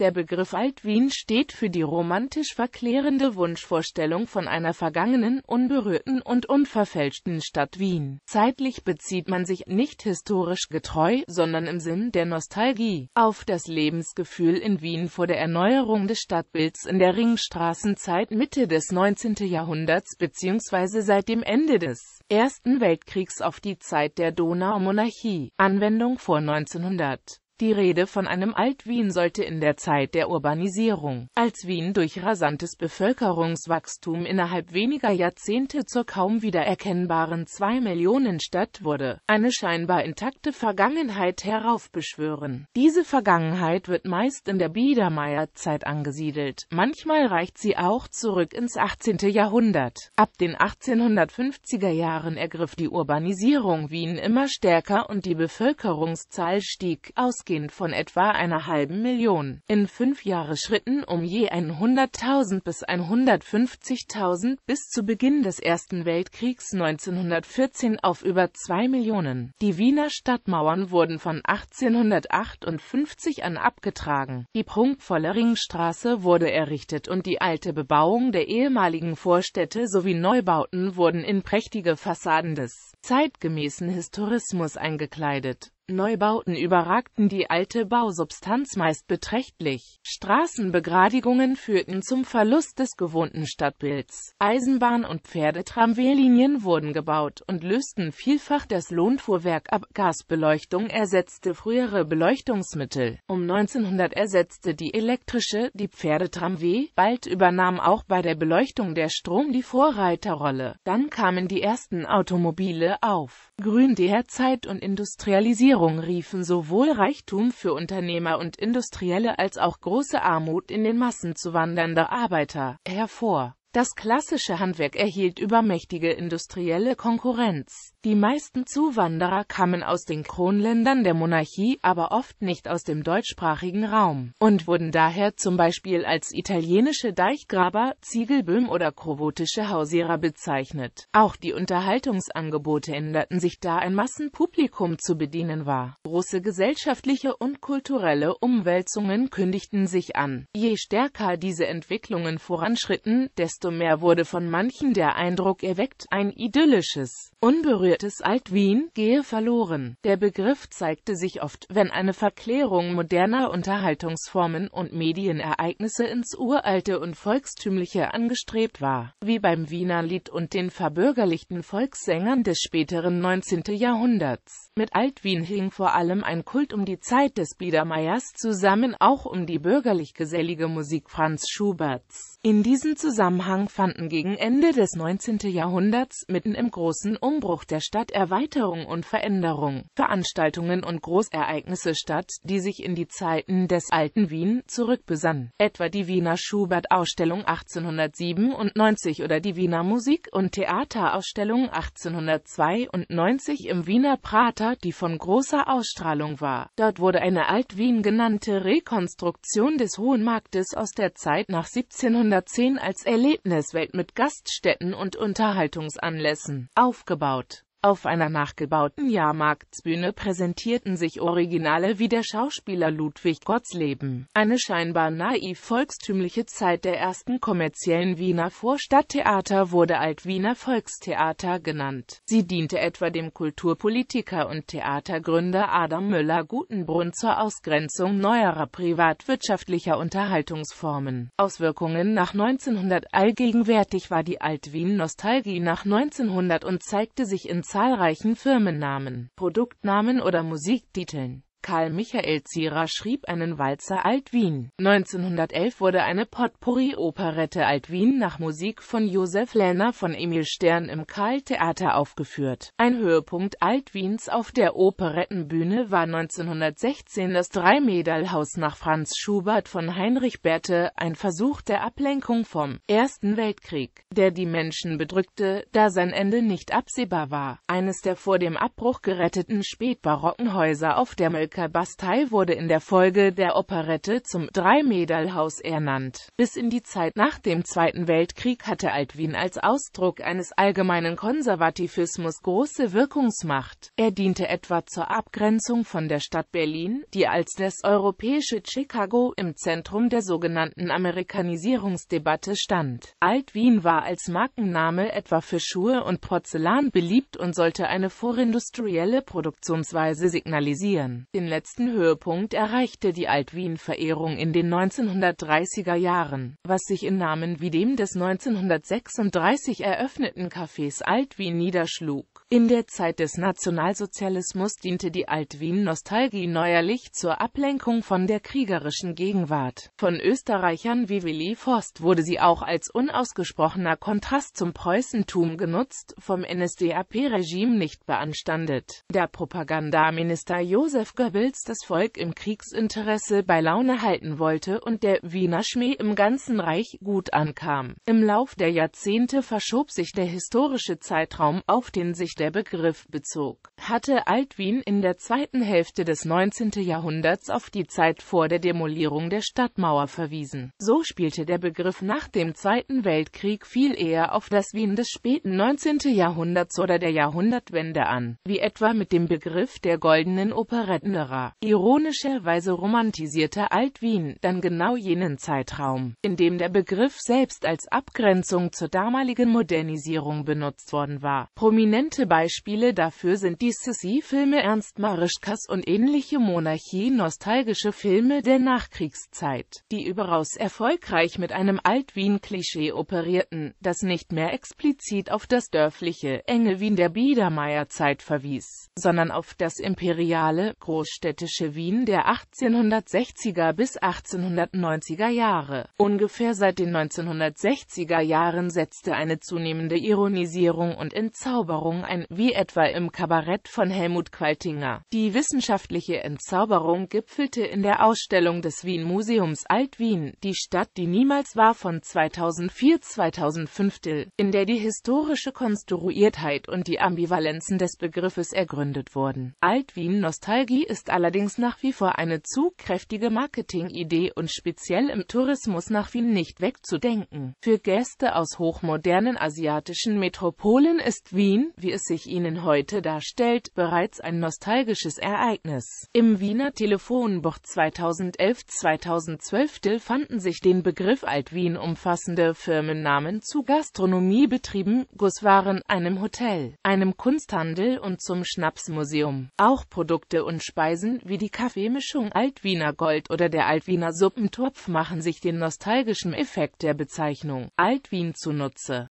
Der Begriff Altwien steht für die romantisch verklärende Wunschvorstellung von einer vergangenen, unberührten und unverfälschten Stadt Wien. Zeitlich bezieht man sich nicht historisch getreu, sondern im Sinn der Nostalgie auf das Lebensgefühl in Wien vor der Erneuerung des Stadtbilds in der Ringstraßenzeit Mitte des 19. Jahrhunderts bzw. seit dem Ende des Ersten Weltkriegs auf die Zeit der Donaumonarchie. Anwendung vor 1900 die Rede von einem Alt-Wien sollte in der Zeit der Urbanisierung, als Wien durch rasantes Bevölkerungswachstum innerhalb weniger Jahrzehnte zur kaum wiedererkennbaren Zwei-Millionen-Stadt wurde, eine scheinbar intakte Vergangenheit heraufbeschwören. Diese Vergangenheit wird meist in der Biedermeierzeit angesiedelt, manchmal reicht sie auch zurück ins 18. Jahrhundert. Ab den 1850er Jahren ergriff die Urbanisierung Wien immer stärker und die Bevölkerungszahl stieg ausgehend ausgehend von etwa einer halben Million, in fünf Jahre Schritten um je 100.000 bis 150.000 bis zu Beginn des Ersten Weltkriegs 1914 auf über zwei Millionen. Die Wiener Stadtmauern wurden von 1858 an abgetragen. Die prunkvolle Ringstraße wurde errichtet und die alte Bebauung der ehemaligen Vorstädte sowie Neubauten wurden in prächtige Fassaden des zeitgemäßen Historismus eingekleidet. Neubauten überragten die alte Bausubstanz meist beträchtlich. Straßenbegradigungen führten zum Verlust des gewohnten Stadtbilds. Eisenbahn- und Pferdetramwaylinien wurden gebaut und lösten vielfach das Lohnfuhrwerk ab. Gasbeleuchtung ersetzte frühere Beleuchtungsmittel. Um 1900 ersetzte die elektrische die Pferdetramway. Bald übernahm auch bei der Beleuchtung der Strom die Vorreiterrolle. Dann kamen die ersten Automobile auf. Grün derzeit und Industrialisierung Währung riefen sowohl Reichtum für Unternehmer und Industrielle als auch große Armut in den Massen zu wandernder Arbeiter hervor. Das klassische Handwerk erhielt übermächtige industrielle Konkurrenz die meisten Zuwanderer kamen aus den Kronländern der Monarchie, aber oft nicht aus dem deutschsprachigen Raum und wurden daher zum Beispiel als italienische Deichgraber, Ziegelböhm oder krovotische Hausierer bezeichnet. Auch die Unterhaltungsangebote änderten sich, da ein Massenpublikum zu bedienen war. Große gesellschaftliche und kulturelle Umwälzungen kündigten sich an. Je stärker diese Entwicklungen voranschritten, desto mehr wurde von manchen der Eindruck erweckt, ein idyllisches, unberührtes rührtes Altwien, gehe verloren. Der Begriff zeigte sich oft, wenn eine Verklärung moderner Unterhaltungsformen und Medienereignisse ins uralte und volkstümliche angestrebt war, wie beim Wiener Lied und den verbürgerlichten Volkssängern des späteren 19. Jahrhunderts. Mit Altwien hing vor allem ein Kult um die Zeit des Biedermeiers zusammen, auch um die bürgerlich-gesellige Musik Franz Schuberts. In diesem Zusammenhang fanden gegen Ende des 19. Jahrhunderts mitten im großen Umbruch der der Stadt Erweiterung und Veränderung, Veranstaltungen und Großereignisse statt, die sich in die Zeiten des alten Wien zurückbesannen, etwa die Wiener Schubert-Ausstellung 1897 oder die Wiener Musik- und Theaterausstellung 1892 im Wiener Prater, die von großer Ausstrahlung war. Dort wurde eine Alt-Wien genannte Rekonstruktion des Hohen Marktes aus der Zeit nach 1710 als Erlebniswelt mit Gaststätten und Unterhaltungsanlässen aufgebaut. Auf einer nachgebauten Jahrmarktsbühne präsentierten sich Originale wie der Schauspieler Ludwig Gottsleben, eine scheinbar naiv-volkstümliche Zeit der ersten kommerziellen Wiener Vorstadttheater wurde Alt-Wiener Volkstheater genannt. Sie diente etwa dem Kulturpolitiker und Theatergründer Adam Müller-Gutenbrunn zur Ausgrenzung neuerer privatwirtschaftlicher Unterhaltungsformen. Auswirkungen nach 1900 Allgegenwärtig war die Alt-Wien-Nostalgie nach 1900 und zeigte sich in zahlreichen Firmennamen, Produktnamen oder Musiktiteln Karl Michael Zierer schrieb einen Walzer Alt-Wien. 1911 wurde eine Potpourri-Operette Alt-Wien nach Musik von Josef Lenner von Emil Stern im Karl-Theater aufgeführt. Ein Höhepunkt Alt-Wiens auf der Operettenbühne war 1916 das Dreimädelhaus nach Franz Schubert von Heinrich Berthe, ein Versuch der Ablenkung vom Ersten Weltkrieg, der die Menschen bedrückte, da sein Ende nicht absehbar war. Eines der vor dem Abbruch geretteten spätbarocken Häuser auf der Möll Bastei wurde in der Folge der Operette zum Dreimedalhaus ernannt. Bis in die Zeit nach dem Zweiten Weltkrieg hatte Altwien als Ausdruck eines allgemeinen Konservativismus große Wirkungsmacht. Er diente etwa zur Abgrenzung von der Stadt Berlin, die als das europäische Chicago im Zentrum der sogenannten Amerikanisierungsdebatte stand. Altwien war als Markenname etwa für Schuhe und Porzellan beliebt und sollte eine vorindustrielle Produktionsweise signalisieren. Den letzten Höhepunkt erreichte die Alt-Wien-Verehrung in den 1930er Jahren, was sich in Namen wie dem des 1936 eröffneten Cafés Alt-Wien niederschlug. In der Zeit des Nationalsozialismus diente die Alt-Wien-Nostalgie neuerlich zur Ablenkung von der kriegerischen Gegenwart. Von Österreichern wie Willi Forst wurde sie auch als unausgesprochener Kontrast zum Preußentum genutzt, vom NSDAP-Regime nicht beanstandet. Der Propagandaminister Josef Wills das Volk im Kriegsinteresse bei Laune halten wollte und der Wiener Schmäh im ganzen Reich gut ankam. Im Lauf der Jahrzehnte verschob sich der historische Zeitraum, auf den sich der Begriff bezog. Hatte Altwien in der zweiten Hälfte des 19. Jahrhunderts auf die Zeit vor der Demolierung der Stadtmauer verwiesen. So spielte der Begriff nach dem Zweiten Weltkrieg viel eher auf das Wien des späten 19. Jahrhunderts oder der Jahrhundertwende an, wie etwa mit dem Begriff der goldenen Operetten anderer, ironischerweise romantisierte Alt-Wien, dann genau jenen Zeitraum, in dem der Begriff selbst als Abgrenzung zur damaligen Modernisierung benutzt worden war. Prominente Beispiele dafür sind die Sissi-Filme Ernst Marischkas und ähnliche monarchie-nostalgische Filme der Nachkriegszeit, die überaus erfolgreich mit einem Alt-Wien-Klischee operierten, das nicht mehr explizit auf das dörfliche, enge Wien der Biedermeierzeit verwies, sondern auf das imperiale, groß großstädtische Wien der 1860er bis 1890er Jahre. Ungefähr seit den 1960er Jahren setzte eine zunehmende Ironisierung und Entzauberung ein, wie etwa im Kabarett von Helmut Qualtinger. Die wissenschaftliche Entzauberung gipfelte in der Ausstellung des Wien Museums Alt-Wien, die Stadt, die niemals war von 2004-2005, in der die historische Konstruiertheit und die Ambivalenzen des Begriffes ergründet wurden. Alt-Wien-Nostalgie ist ist allerdings nach wie vor eine zu kräftige Marketingidee und speziell im Tourismus nach Wien nicht wegzudenken. Für Gäste aus hochmodernen asiatischen Metropolen ist Wien, wie es sich ihnen heute darstellt, bereits ein nostalgisches Ereignis. Im Wiener Telefonbuch 2011-2012 fanden sich den Begriff Alt-Wien umfassende Firmennamen zu Gastronomiebetrieben, Gusswaren, einem Hotel, einem Kunsthandel und zum Schnapsmuseum. Auch Produkte und Speisen Speisen wie die Kaffeemischung Altwiener Gold oder der Altwiener Suppentopf machen sich den nostalgischen Effekt der Bezeichnung Altwien zunutze